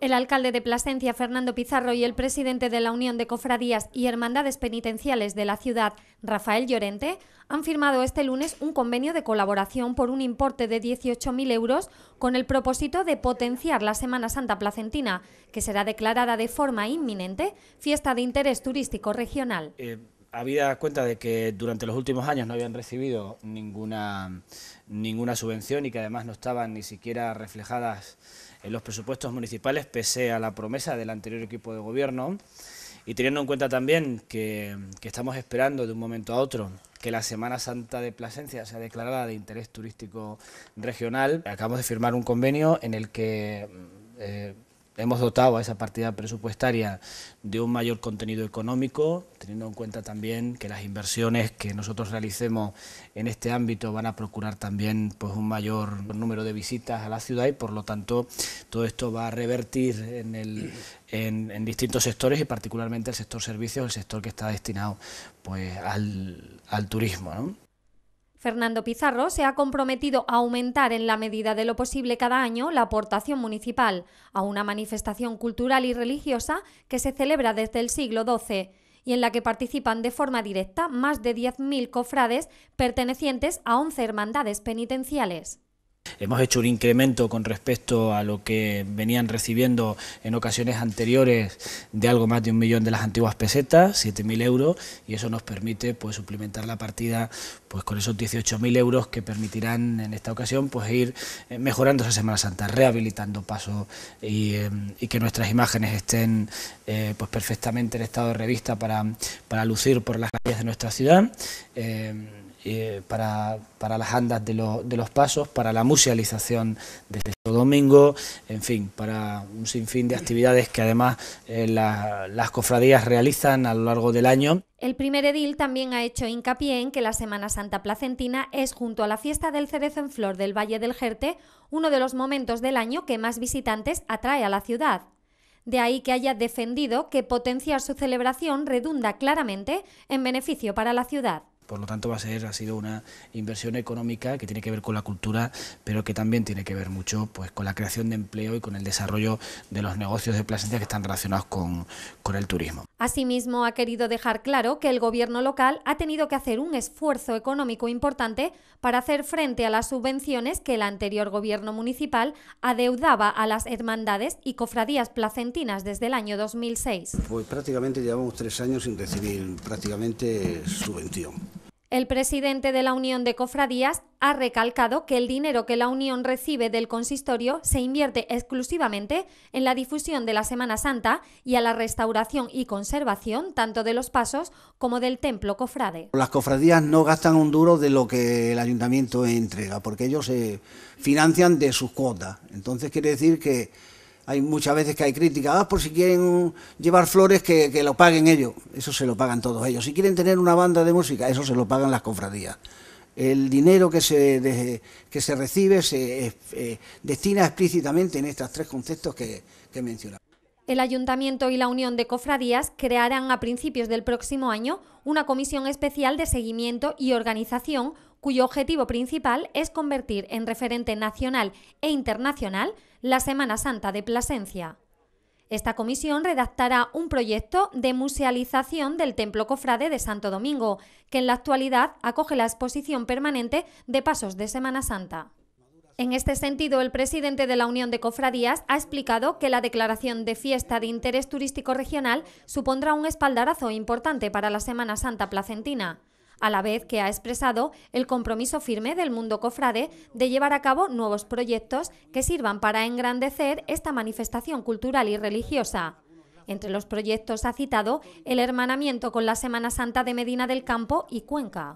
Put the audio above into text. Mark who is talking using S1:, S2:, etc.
S1: El alcalde de Plasencia, Fernando Pizarro, y el presidente de la Unión de Cofradías y Hermandades Penitenciales de la ciudad, Rafael Llorente, han firmado este lunes un convenio de colaboración por un importe de 18.000 euros con el propósito de potenciar la Semana Santa Placentina, que será declarada de forma inminente fiesta de interés turístico regional. Eh,
S2: habida cuenta de que durante los últimos años no habían recibido ninguna, ninguna subvención y que además no estaban ni siquiera reflejadas en los presupuestos municipales, pese a la promesa del anterior equipo de gobierno, y teniendo en cuenta también que, estamos esperando de un momento a otro que la Semana Santa de Plasencia sea declarada de interés turístico regional, acabamos de firmar un convenio en el que... Eh, Hemos dotado a esa partida presupuestaria de un mayor contenido económico, teniendo en cuenta también que las inversiones que nosotros realicemos en este ámbito van a procurar también pues, un mayor número de visitas a la ciudad y por lo tanto todo esto va a revertir en, distintos sectores y particularmente el sector servicios, el sector que está destinado pues, al, turismo. ¿no?
S1: Fernando Pizarro se ha comprometido a aumentar en la medida de lo posible cada año la aportación municipal a una manifestación cultural y religiosa que se celebra desde el siglo XII y en la que participan de forma directa más de 10.000 cofrades pertenecientes a 11 hermandades penitenciales.
S2: Hemos hecho un incremento con respecto a lo que venían recibiendo en ocasiones anteriores de algo más de un millón de las antiguas pesetas, 7.000 euros, y eso nos permite pues, suplementar la partida pues, con esos 18.000 euros que permitirán en esta ocasión pues, ir eh, mejorando esa Semana Santa, rehabilitando PASO y, em, que nuestras imágenes estén eh, pues, perfectamente en estado de revista para, para lucir por las calles de nuestra ciudad. Em, eh, para, las andas de, los pasos, para la musealización de este domingo, en fin, para un sinfín de actividades que además eh, las cofradías realizan a lo largo del año.
S1: El primer edil también ha hecho hincapié en que la Semana Santa Placentina es, junto a la fiesta del cerezo en flor del Valle del Jerte, uno de los momentos del año que más visitantes atrae a la ciudad. De ahí que haya defendido que potenciar su celebración redunda claramente en beneficio para la ciudad.
S2: Por lo tanto, va a ser, ha sido una inversión económica que tiene que ver con la cultura, pero que también tiene que ver mucho pues, con la creación de empleo y con el desarrollo de los negocios de Plasencia que están relacionados con, con el turismo.
S1: Asimismo, ha querido dejar claro que el gobierno local ha tenido que hacer un esfuerzo económico importante para hacer frente a las subvenciones que el anterior gobierno municipal adeudaba a las hermandades y cofradías placentinas desde el año 2006.
S2: Pues prácticamente llevamos tres años sin recibir prácticamente subvención
S1: el presidente de la Unión de Cofradías ha recalcado que el dinero que la Unión recibe del consistorio se invierte exclusivamente en la difusión de la Semana Santa y a la restauración y conservación tanto de los pasos como del templo cofrade.
S2: Las cofradías no gastan un duro de lo que el ayuntamiento entrega, porque ellos se financian de sus cuotas. Entonces quiere decir que hay muchas veces que hay críticas, ah, por si quieren uh, llevar flores, que, lo paguen ellos. Eso se lo pagan todos ellos. Si quieren tener una banda de música, eso se lo pagan las cofradías. El dinero que se, que se recibe se eh, destina explícitamente en estos tres conceptos que, que
S1: El Ayuntamiento y la Unión de Cofradías crearán a principios del próximo año una comisión especial de seguimiento y organización cuyo objetivo principal es convertir en referente nacional e internacional la Semana Santa de Plasencia. Esta comisión redactará un proyecto de musealización del Templo Cofrade de Santo Domingo, que en la actualidad acoge la exposición permanente de pasos de Semana Santa. En este sentido, el presidente de la Unión de Cofradías ha explicado que la declaración de fiesta de interés turístico regional supondrá un espaldarazo importante para la Semana Santa placentina a la vez que ha expresado el compromiso firme del mundo cofrade de llevar a cabo nuevos proyectos que sirvan para engrandecer esta manifestación cultural y religiosa. Entre los proyectos ha citado el hermanamiento con la Semana Santa de Medina del Campo y Cuenca.